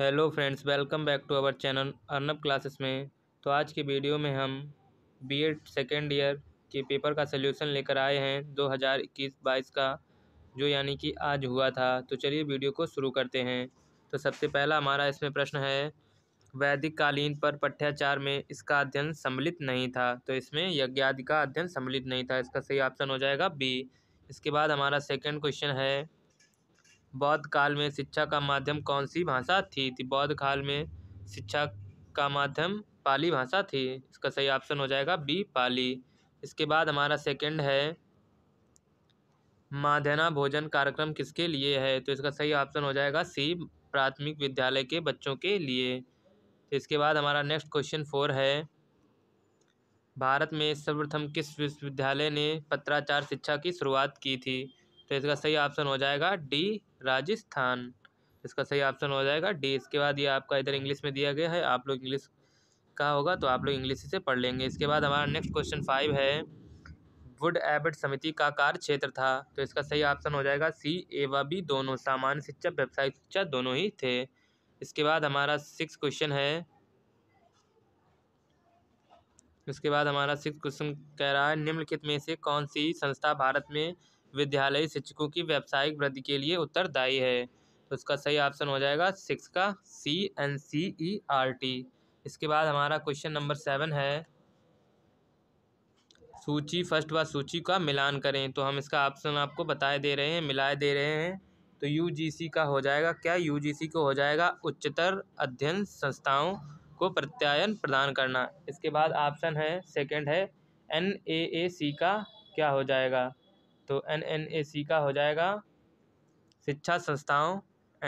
hello friends welcome back to our channel Arnab classes में तो आज के वीडियो में हम बीएड सेकेंड ईयर के पेपर का सल्यूशन लेकर आए हैं 2021-22 का जो यानी कि आज हुआ था तो चलिए वीडियो को शुरू करते हैं तो सबसे पहला हमारा इसमें प्रश्न है वैदिक कालीन पर पठ्याचार में इसका अध्ययन सम्मिलित नहीं था तो इसमें यज्ञादि का अध्ययन सम्मिलित नहीं था इसका सही ऑप्शन हो जाएगा बी इसके बाद हमारा सेकेंड क्वेश्चन है बौद्ध काल में शिक्षा का माध्यम कौन सी भाषा थी तो बौद्ध काल में शिक्षा का माध्यम पाली भाषा थी इसका सही ऑप्शन हो जाएगा बी पाली इसके बाद हमारा सेकंड है माध्यान्ह भोजन कार्यक्रम किसके लिए है तो इसका सही ऑप्शन हो जाएगा सी प्राथमिक विद्यालय के बच्चों के लिए तो इसके बाद हमारा नेक्स्ट क्वेश्चन फोर है भारत में सर्वप्रथम किस विश्वविद्यालय ने पत्राचार शिक्षा की शुरुआत की थी तो इसका सही ऑप्शन हो जाएगा डी राजस्थान इसका सही ऑप्शन हो जाएगा डी इसके बाद ये आपका इधर इंग्लिश में दिया गया है आप लोग इंग्लिश का होगा तो आप लोग इंग्लिश से पढ़ लेंगे इसके बाद हमारा नेक्स्ट क्वेश्चन फाइव है वुड एबट समिति का कार्य क्षेत्र था तो इसका सही ऑप्शन हो जाएगा सी ए व बी दोनों सामान्य शिक्षा व्यावसायिक शिक्षा दोनों ही थे इसके बाद हमारा सिक्स क्वेश्चन है इसके बाद हमारा सिक्स क्वेश्चन कह रहा है निम्नलिखित में से कौन सी संस्था भारत में विद्यालयी शिक्षकों की व्यावसायिक वृद्धि के लिए उत्तरदायी है तो इसका सही ऑप्शन हो जाएगा सिक्स का C N C E R T इसके बाद हमारा क्वेश्चन नंबर सेवन है सूची फर्स्ट व सूची का मिलान करें तो हम इसका ऑप्शन आपको बताए दे रहे हैं मिलाए दे रहे हैं तो सी का हो जाएगा क्या सी को हो जाएगा उच्चतर अध्ययन संस्थाओं को प्रत्यायन प्रदान करना इसके बाद ऑप्शन है सेकंड है एन ए ए सी का क्या हो जाएगा तो एन एन ए सी का हो जाएगा शिक्षा संस्थाओं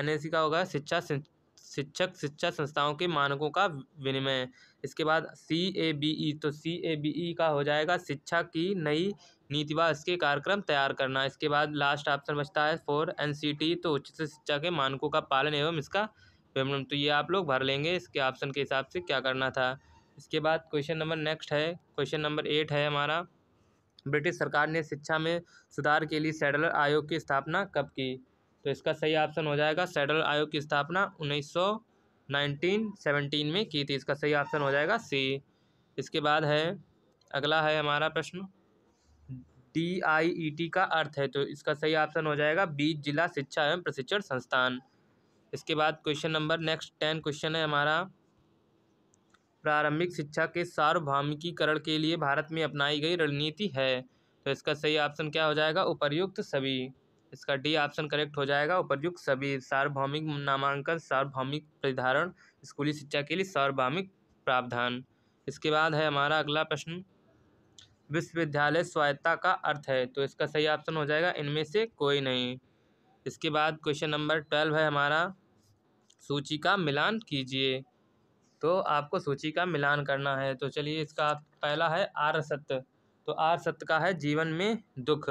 एन ए सी का होगा शिक्षा शिक्षक शिक्षा संस्थाओं के मानकों का विनिमय इसके बाद सी ए बी ई तो सी ए बी ई का हो जाएगा शिक्षा की नई नीति व इसके कार्यक्रम तैयार करना इसके बाद लास्ट ऑप्शन बचता है फोर एन सी टी तो उच्च शिक्षा के मानकों का पालन एवं इसका विवरण तो ये आप लोग भर लेंगे इसके ऑप्शन के हिसाब से क्या करना था इसके बाद क्वेश्चन नंबर नेक्स्ट है क्वेश्चन नंबर एट है हमारा ब्रिटिश सरकार ने शिक्षा में सुधार के लिए सेडलर आयोग की स्थापना कब की तो इसका सही ऑप्शन हो जाएगा सेडलर आयोग की स्थापना उन्नीस सौ नाइनटीन सेवनटीन में की थी इसका सही ऑप्शन हो जाएगा सी इसके बाद है अगला है हमारा प्रश्न डी आई ई टी का अर्थ है तो इसका सही ऑप्शन हो जाएगा बी जिला शिक्षा एवं प्रशिक्षण संस्थान इसके बाद question number next ten question है हमारा प्रारंभिक शिक्षा के सार्वभौमिकीकरण के लिए भारत में अपनाई गई रणनीति है तो इसका सही ऑप्शन क्या हो जाएगा उपर्युक्त सभी इसका डी ऑप्शन करेक्ट हो जाएगा उपर्युक्त सभी सार्वभौमिक नामांकन सार्वभौमिक परिधारण स्कूली शिक्षा के लिए सार्वभौमिक प्रावधान इसके बाद है हमारा अगला प्रश्न विश्वविद्यालय स्वायत्ता का अर्थ है तो इसका सही ऑप्शन हो जाएगा इनमें से कोई नहीं इसके बाद क्वेश्चन नंबर ट्वेल्व है हमारा सूची का मिलान कीजिए तो आपको सूची का मिलान करना है तो चलिए इसका पहला है आर सत्य तो आर सत्य का है जीवन में दुख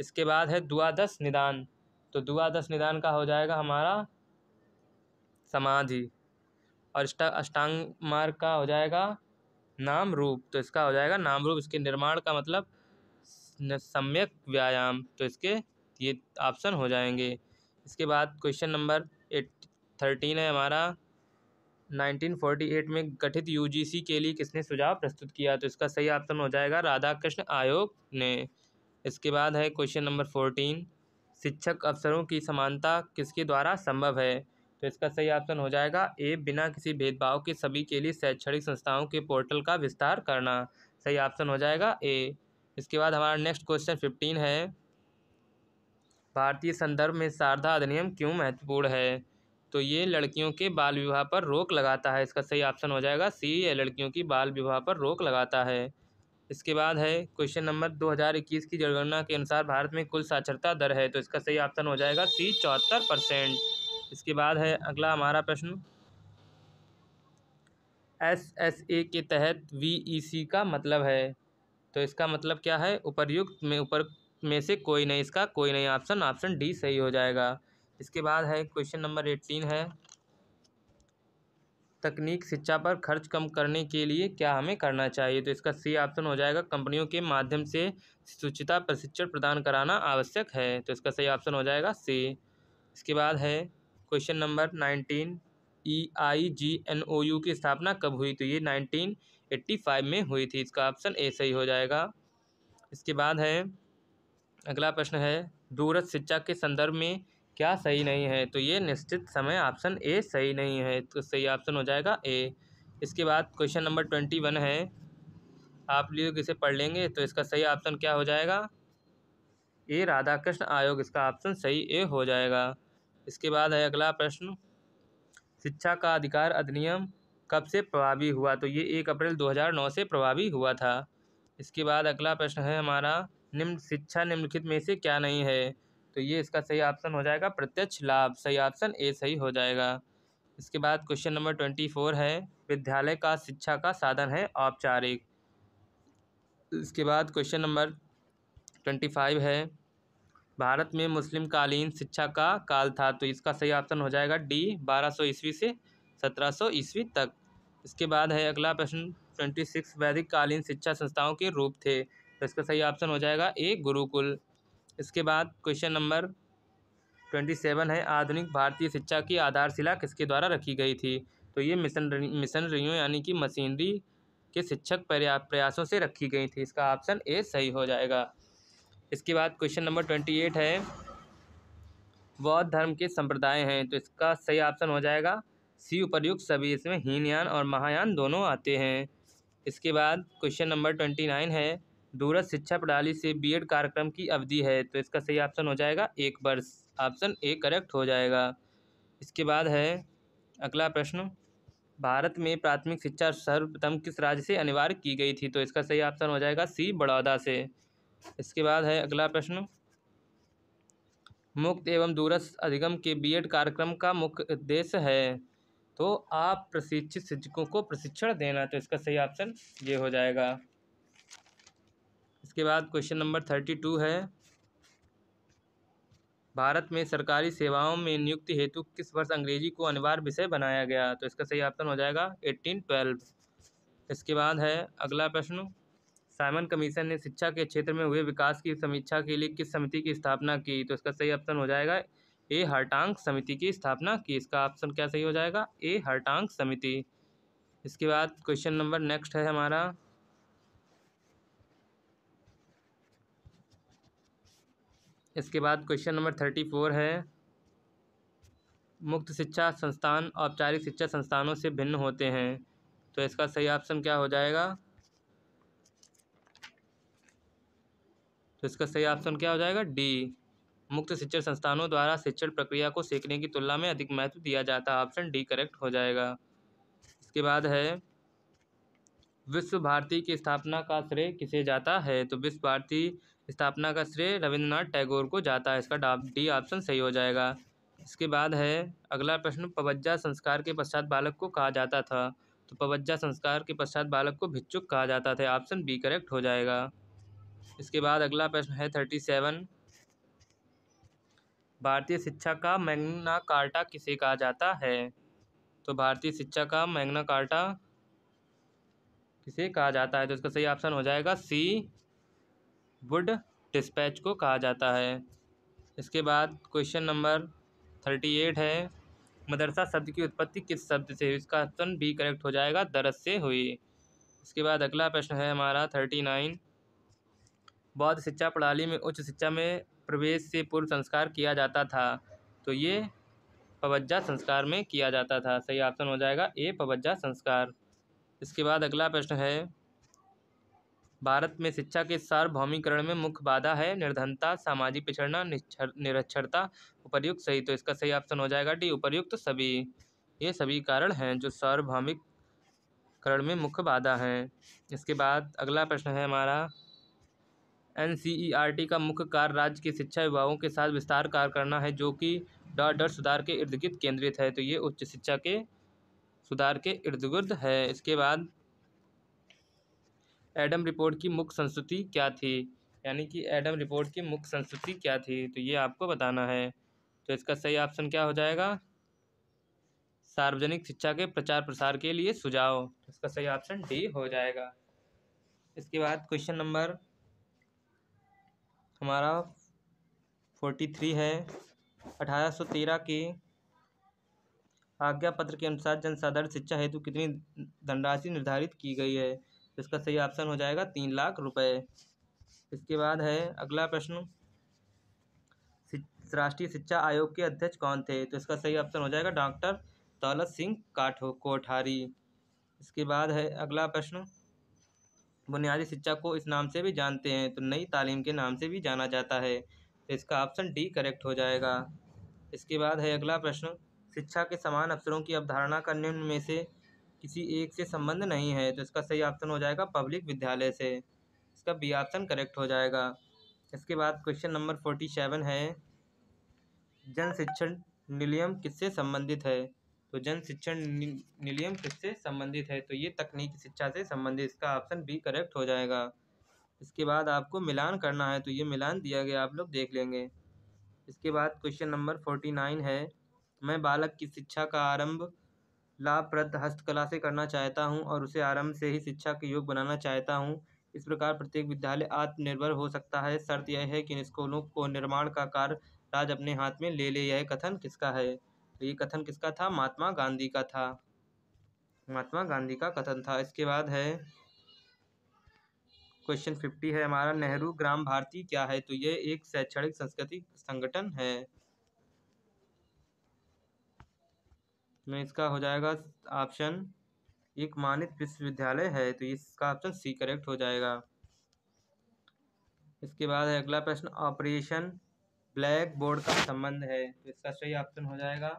इसके बाद है द्वादश निदान तो द्वादश निदान का हो जाएगा हमारा समाधि और अष्टांग मार्ग का हो जाएगा नाम रूप तो इसका हो जाएगा नाम रूप इसके निर्माण का मतलब सम्यक व्यायाम तो इसके ये ऑप्शन हो जाएंगे इसके बाद क्वेश्चन नंबर एट थर्टीन है हमारा 1948 में गठित यूजीसी के लिए किसने सुझाव प्रस्तुत किया तो इसका सही ऑप्शन हो जाएगा राधा कृष्ण आयोग ने इसके बाद है क्वेश्चन नंबर फोर्टीन शिक्षक अफसरों की समानता किसके द्वारा संभव है तो इसका सही ऑप्शन हो जाएगा ए बिना किसी भेदभाव के सभी के लिए शैक्षणिक संस्थाओं के पोर्टल का विस्तार करना सही ऑप्शन हो जाएगा ए इसके बाद हमारा नेक्स्ट क्वेश्चन फिफ्टीन है भारतीय संदर्भ में शारदा अधिनियम क्यों महत्वपूर्ण है तो ये लड़कियों के बाल विवाह पर रोक लगाता है इसका सही ऑप्शन हो जाएगा सी लड़कियों की बाल विवाह पर रोक लगाता है इसके बाद है क्वेश्चन नंबर 2021 की जनगणना के अनुसार भारत में कुल साक्षरता दर है तो इसका सही ऑप्शन हो जाएगा सी चौहत्तर परसेंट इसके बाद है अगला हमारा प्रश्न एस एस ए के तहत वी ई सी का मतलब है तो इसका मतलब क्या है उपरयुक्त में ऊपर में से कोई नहीं इसका कोई नहीं ऑप्शन ऑप्शन डी सही हो जाएगा इसके बाद है क्वेश्चन नंबर एट्टीन है तकनीक शिक्षा पर खर्च कम करने के लिए क्या हमें करना चाहिए तो इसका सी ऑप्शन हो जाएगा कंपनियों के माध्यम से सुचिता प्रशिक्षण प्रदान कराना आवश्यक है तो इसका सही ऑप्शन हो जाएगा सी इसके बाद है question number nineteen E I G N O U की स्थापना कब हुई तो ये नाइनटीन एट्टी फाइव में हुई थी इसका ऑप्शन ए सही हो जाएगा इसके बाद है अगला प्रश्न है दूरस्थ शिक्षा के संदर्भ में क्या सही नहीं है तो ये निश्चित समय ऑप्शन ए सही नहीं है तो सही ऑप्शन हो जाएगा ए इसके बाद क्वेश्चन नंबर ट्वेंटी वन है आप लोग इसे पढ़ लेंगे तो इसका सही ऑप्शन क्या हो जाएगा ए राधा कृष्ण आयोग इसका ऑप्शन सही ए हो जाएगा इसके बाद है अगला प्रश्न शिक्षा का अधिकार अधिनियम कब से प्रभावी हुआ तो ये एक अप्रैल 2009 से प्रभावी हुआ था इसके बाद अगला प्रश्न है हमारा निम्न शिक्षा निम्नलिखित में से क्या नहीं है तो ये इसका सही ऑप्शन हो जाएगा प्रत्यक्ष लाभ सही ऑप्शन ए सही हो जाएगा इसके बाद क्वेश्चन नंबर ट्वेंटी फोर है विद्यालय का शिक्षा का साधन है औपचारिक इसके बाद क्वेश्चन नंबर ट्वेंटी फाइव है भारत में मुस्लिम कालीन शिक्षा का काल था तो इसका सही ऑप्शन हो जाएगा डी बारह सौ ईस्वी से सत्रह सौ ईस्वी तक इसके बाद है अगला प्रश्न ट्वेंटी सिक्स वैदिक कालीन शिक्षा संस्थाओं के रूप थे तो इसका सही ऑप्शन हो जाएगा ए गुरुकुल इसके बाद क्वेश्चन नंबर ट्वेंटी सेवन है आधुनिक भारतीय शिक्षा की आधारशिला किसके द्वारा रखी गई थी तो ये मिशन मिशनरियों यानी कि मशीनरी के शिक्षक प्रयासों से रखी गई थी इसका ऑप्शन ए सही हो जाएगा इसके बाद क्वेश्चन नंबर ट्वेंटी एट है बौद्ध धर्म के संप्रदाय हैं तो इसका सही ऑप्शन हो जाएगा सी उपरयुक्त सभी इसमें हीनयान और महायान दोनों आते हैं इसके बाद क्वेश्चन नंबर ट्वेंटी नाइन है दूरस्थ शिक्षा प्रणाली से बीएड कार्यक्रम की अवधि है तो इसका सही ऑप्शन हो जाएगा एक वर्ष ऑप्शन ए करेक्ट हो जाएगा इसके बाद है अगला प्रश्न भारत में प्राथमिक शिक्षा सर्वप्रथम किस राज्य से अनिवार्य की गई थी तो इसका सही ऑप्शन हो जाएगा सी बड़ौदा से इसके बाद है अगला प्रश्न मुक्त एवं दूरस्थ अधिगम के बीएड कार्यक्रम का मुख्य उद्देश्य है तो आप प्रशिक्षित शिक्षकों को प्रशिक्षण देना तो इसका सही ऑप्शन ये हो जाएगा इसके बाद क्वेश्चन नंबर थर्टी टू है भारत में सरकारी सेवाओं में नियुक्ति हेतु किस वर्ष अंग्रेजी को अनिवार्य विषय बनाया गया तो इसका सही ऑप्शन हो जाएगा एट्टीन ट्वेल्व इसके बाद है अगला प्रश्न साइमन कमीशन ने शिक्षा के क्षेत्र में हुए विकास की समीक्षा के लिए किस समिति की स्थापना की तो इसका सही ऑप्शन हो जाएगा ए हरटांग समिति की स्थापना की इसका ऑप्शन क्या सही हो जाएगा ए हरटांग समिति इसके बाद क्वेश्चन नंबर नेक्स्ट है हमारा इसके बाद क्वेश्चन नंबर थर्टी फोर है मुक्त शिक्षा संस्थान औपचारिक शिक्षा संस्थानों से भिन्न होते हैं तो इसका सही ऑप्शन क्या हो जाएगा तो इसका सही ऑप्शन क्या हो जाएगा डी मुक्त शिक्षण संस्थानों द्वारा शिक्षण प्रक्रिया को सीखने की तुलना में अधिक महत्व दिया जाता है ऑप्शन डी करेक्ट हो जाएगा इसके बाद है विश्व भारती की स्थापना का श्रेय किसे जाता है तो विश्व भारती स्थापना का श्रेय रविंद्रनाथ टैगोर को जाता है इसका डी ऑप्शन सही हो जाएगा इसके बाद है अगला प्रश्न पवज्जा संस्कार के पश्चात बालक को कहा जाता था तो पवज्जा संस्कार के पश्चात बालक को भिक्षुक कहा जाता था ऑप्शन बी करेक्ट हो जाएगा इसके बाद अगला प्रश्न है थर्टी सेवन भारतीय शिक्षा का मैग्ना कार्टा किसे कहा जाता है तो भारतीय शिक्षा का मैग्ना कार्टा किसे कहा जाता है तो इसका सही ऑप्शन हो जाएगा सी वुड डिस्पैच को कहा जाता है इसके बाद क्वेश्चन नंबर थर्टी एट है मदरसा शब्द की उत्पत्ति किस शब्द से हुई इसका ऑप्शन बी करेक्ट हो जाएगा दरस से हुई इसके बाद अगला प्रश्न है हमारा थर्टी नाइन बौद्ध शिक्षा प्रणाली में उच्च शिक्षा में प्रवेश से पूर्व संस्कार किया जाता था तो ये पवज्जा संस्कार में किया जाता था सही ऑप्शन हो जाएगा ए पवज्जा संस्कार इसके बाद अगला प्रश्न है भारत में शिक्षा के सार्वभौमिकरण में मुख्य बाधा है निर्धनता सामाजिक पिछड़ना निरक्षरता उपर्युक्त सही तो इसका सही ऑप्शन हो जाएगा डी उपर्युक्त सभी ये सभी कारण हैं जो सार्वभौमिकरण में मुख्य बाधा हैं इसके बाद अगला प्रश्न है हमारा एन e का मुख्य कार्य राज्य के शिक्षा विभागों के साथ विस्तार कार्य करना है जो कि डॉट डॉट सुधार के इर्द गिर्द केंद्रित है तो ये उच्च शिक्षा के सुधार के इर्द गिर्द है इसके बाद एडम रिपोर्ट की मुख्य संस्तुति क्या थी यानी कि एडम रिपोर्ट की मुख्य संस्तुति क्या थी तो ये आपको बताना है तो इसका सही ऑप्शन क्या हो जाएगा सार्वजनिक शिक्षा के प्रचार प्रसार के लिए सुझाव इसका सही ऑप्शन डी हो जाएगा इसके बाद क्वेश्चन नंबर हमारा फोर्टी थ्री है अठारह सौ तेरह के आज्ञा पत्र के अनुसार जनसाधारण शिक्षा हेतु कितनी धनराशि निर्धारित की गई है इसका सही ऑप्शन हो जाएगा तीन लाख रुपए इसके बाद है अगला प्रश्न राष्ट्रीय शिक्षा आयोग के अध्यक्ष कौन थे तो इसका सही ऑप्शन हो जाएगा डॉक्टर दौलत सिंह काठो कोठारी इसके बाद है अगला प्रश्न बुनियादी शिक्षा को इस नाम से भी जानते हैं तो नई तालीम के नाम से भी जाना जाता है तो इसका ऑप्शन डी करेक्ट हो जाएगा इसके बाद है अगला प्रश्न शिक्षा के समान अवसरों की अवधारणा करने में से किसी एक से संबंध नहीं है तो इसका सही ऑप्शन हो जाएगा पब्लिक विद्यालय से इसका बी ऑप्शन करेक्ट हो जाएगा इसके बाद क्वेश्चन नंबर फोर्टी सेवन है जन शिक्षण निलियम किससे संबंधित है तो जन शिक्षण निलियम किससे संबंधित है तो ये तकनीकी शिक्षा से संबंधित इसका ऑप्शन बी करेक्ट हो जाएगा इसके बाद आपको मिलान करना है तो ये मिलान दिया गया आप लोग देख लेंगे इसके बाद क्वेश्चन नंबर फोर्टी नाइन है मैं बालक की शिक्षा का आरंभ लाभप्रद हस्तकला से करना चाहता हूँ और उसे आरंभ से ही शिक्षा के योग बनाना चाहता हूँ इस प्रकार प्रत्येक विद्यालय आत्मनिर्भर हो सकता है शर्त यह है कि इन स्कूलों को निर्माण का कार्य राज अपने हाथ में ले ले यह कथन किसका है तो ये कथन किसका था महात्मा गांधी का था महात्मा गांधी का कथन था इसके बाद है क्वेश्चन फिफ्टी है हमारा नेहरू ग्राम भारती क्या है तो ये एक शैक्षणिक संस्कृति संगठन है में तो इसका हो जाएगा ऑप्शन एक मानित विश्वविद्यालय है तो इसका ऑप्शन सी करेक्ट हो जाएगा इसके बाद अगला प्रश्न ऑपरेशन ब्लैक बोर्ड का संबंध है तो इसका सही ऑप्शन हो जाएगा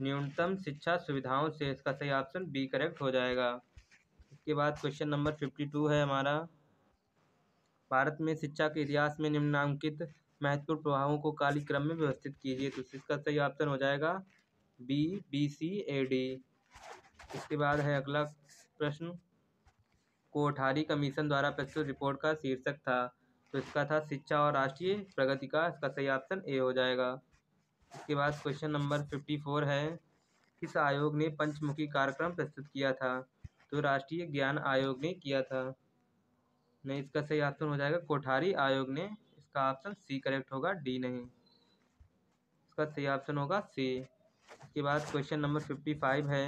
न्यूनतम शिक्षा सुविधाओं से इसका सही ऑप्शन बी करेक्ट हो जाएगा इसके बाद क्वेश्चन नंबर फिफ्टी टू है हमारा भारत में शिक्षा के इतिहास में निम्नांकित महत्वपूर्ण प्रभावों को क्रम में व्यवस्थित कीजिए तो इसका सही ऑप्शन हो जाएगा B B C A D इसके बाद है अगला प्रश्न कोठारी कमीशन द्वारा प्रस्तुत रिपोर्ट का शीर्षक था तो इसका था शिक्षा और राष्ट्रीय प्रगति का इसका सही ऑप्शन ए हो जाएगा इसके बाद क्वेश्चन नंबर फिफ्टी फोर है किस आयोग ने पंचमुखी कार्यक्रम प्रस्तुत किया था तो राष्ट्रीय ज्ञान आयोग ने किया था नहीं इसका सही ऑप्शन हो जाएगा कोठारी आयोग ने इसका ऑप्शन सी करेक्ट होगा डी नहीं इसका सही ऑप्शन होगा सी इसके बाद क्वेश्चन नंबर फिफ्टी फाइव है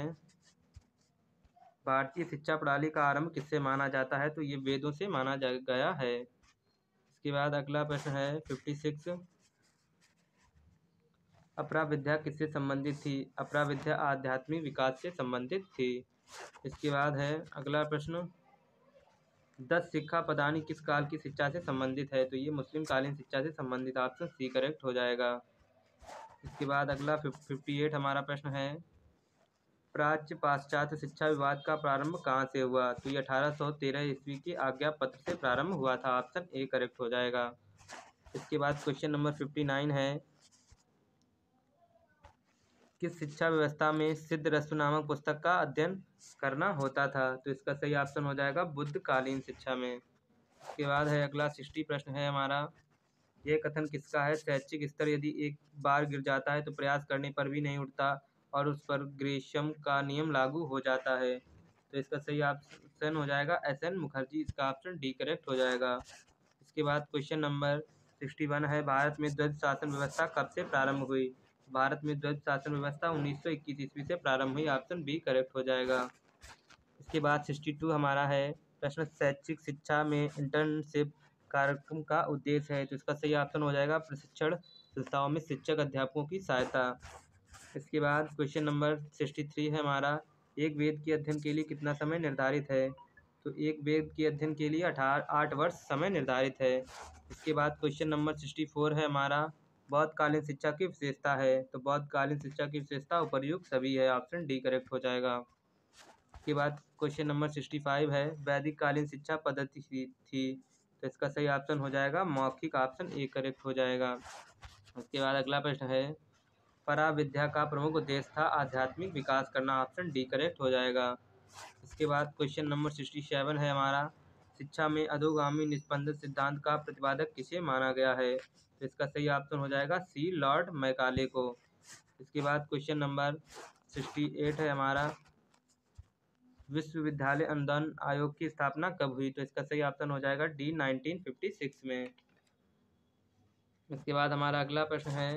भारतीय शिक्षा प्रणाली का आरंभ किससे माना जाता है तो ये वेदों से माना जा गया है इसके बाद अगला प्रश्न है फिफ्टी सिक्स अपरा विद्या किससे संबंधित थी अपरा विद्या आध्यात्मिक विकास से संबंधित थी इसके बाद है अगला प्रश्न दस शिक्षा प्रदानी किस काल की शिक्षा से संबंधित है तो ये मुस्लिम कालीन शिक्षा से संबंधित ऑप्शन सी करेक्ट हो जाएगा इसके बाद अगला फिफ्टी एट हमारा प्रश्न है प्राच्य पाश्चात्य शिक्षा विवाद का प्रारंभ कहाँ से हुआ तो ये अठारह सौ तेरह ईस्वी के आज्ञा पत्र से प्रारंभ हुआ था ऑप्शन ए करेक्ट हो जाएगा इसके बाद क्वेश्चन नंबर फिफ्टी नाइन है किस शिक्षा व्यवस्था में सिद्ध रस्व नामक पुस्तक का अध्ययन करना होता था तो इसका सही ऑप्शन हो जाएगा बुद्धकालीन शिक्षा में इसके बाद है अगला सिक्सटी प्रश्न है हमारा यह कथन किसका है शैक्षिक स्तर यदि एक बार गिर जाता है तो प्रयास करने पर भी नहीं उठता और उस पर ग्रेशम का नियम लागू हो जाता है तो इसका सही ऑप्शन हो जाएगा एस एन मुखर्जी इसका ऑप्शन डी करेक्ट हो जाएगा इसके बाद क्वेश्चन नंबर सिक्सटी वन है भारत में ध्वज शासन व्यवस्था कब से प्रारंभ हुई भारत में ध्वज शासन व्यवस्था उन्नीस सौ इक्कीस ईस्वी से प्रारंभ हुई ऑप्शन बी करेक्ट हो जाएगा इसके बाद सिक्सटी टू हमारा है प्रश्न शैक्षिक शिक्षा में इंटर्नशिप कार्यक्रम का उद्देश्य है तो इसका सही ऑप्शन हो जाएगा प्रशिक्षण संस्थाओं में शिक्षक अध्यापकों की सहायता इसके बाद क्वेश्चन नंबर सिक्सटी थ्री है हमारा एक वेद के अध्ययन के लिए कितना समय निर्धारित है तो एक वेद के अध्ययन के लिए अठारह आठ वर्ष समय निर्धारित है इसके बाद क्वेश्चन नंबर सिक्सटी फोर है हमारा बौद्धकालीन शिक्षा की विशेषता है तो बौद्धकालीन शिक्षा की विशेषता उपरयुक्त सभी है ऑप्शन डी करेक्ट हो जाएगा इसके बाद क्वेश्चन नंबर सिक्सटी फाइव है वैदिक कालीन शिक्षा पद्धति थी तो इसका सही ऑप्शन हो जाएगा मौखिक ऑप्शन ए करेक्ट हो जाएगा उसके बाद अगला प्रश्न है परा विद्या का प्रमुख उद्देश्य था आध्यात्मिक विकास करना ऑप्शन डी करेक्ट हो जाएगा इसके बाद क्वेश्चन नंबर सिक्सटी सेवन है हमारा शिक्षा में अधोगामी निष्पंदन सिद्धांत का प्रतिपादक किसे माना गया है तो इसका सही ऑप्शन हो जाएगा सी लॉर्ड मैकाले को इसके बाद क्वेश्चन नंबर सिक्सटी एट है हमारा विश्वविद्यालय अनुदान आयोग की स्थापना कब हुई तो इसका सही ऑप्शन हो जाएगा डी 1956 में इसके बाद हमारा अगला प्रश्न है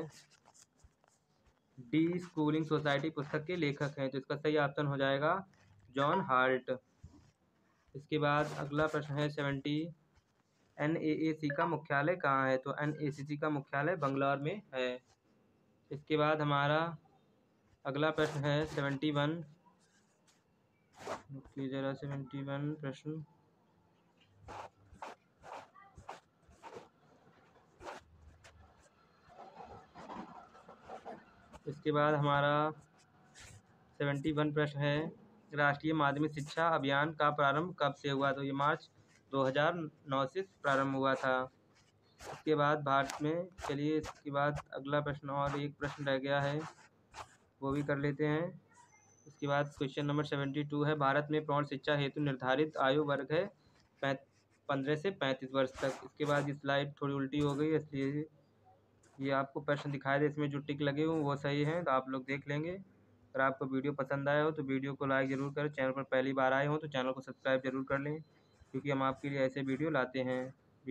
डी स्कूलिंग सोसाइटी पुस्तक के लेखक हैं तो इसका सही ऑप्शन हो जाएगा जॉन हार्ट इसके बाद अगला प्रश्न है सेवेंटी एन ए ए सी का मुख्यालय कहाँ है तो एन ए सी सी का मुख्यालय बंगलौर में है इसके बाद हमारा अगला प्रश्न है सेवेंटी वन जरा सेवेंटी वन प्रश्न इसके बाद हमारा सेवेंटी वन प्रश्न है राष्ट्रीय माध्यमिक शिक्षा अभियान का प्रारंभ कब से हुआ तो ये मार्च 2009 से प्रारंभ हुआ था इसके बाद भारत में चलिए इसके बाद अगला प्रश्न और एक प्रश्न रह गया है वो भी कर लेते हैं इसके बाद क्वेश्चन नंबर सेवेंटी टू है भारत में प्रौढ़ शिक्षा हेतु निर्धारित आयु वर्ग है पंद्रह से पैंतीस वर्ष तक इसके बाद स्लाइड थोड़ी उल्टी हो गई इसलिए ये आपको प्रश्न दिखाए दे इसमें जो टिक लगे हुए वो सही हैं तो आप लोग देख लेंगे अगर आपको वीडियो पसंद आया हो तो वीडियो को लाइक ज़रूर करें चैनल पर पहली बार आए हों तो चैनल को सब्सक्राइब जरूर कर लें क्योंकि हम आपके लिए ऐसे वीडियो लाते हैं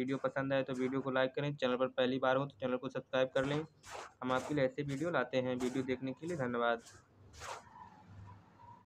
वीडियो पसंद आए तो वीडियो को लाइक करें चैनल पर पहली बार हो तो चैनल को सब्सक्राइब कर लें हम आपके लिए ऐसे वीडियो लाते हैं वीडियो देखने के लिए धन्यवाद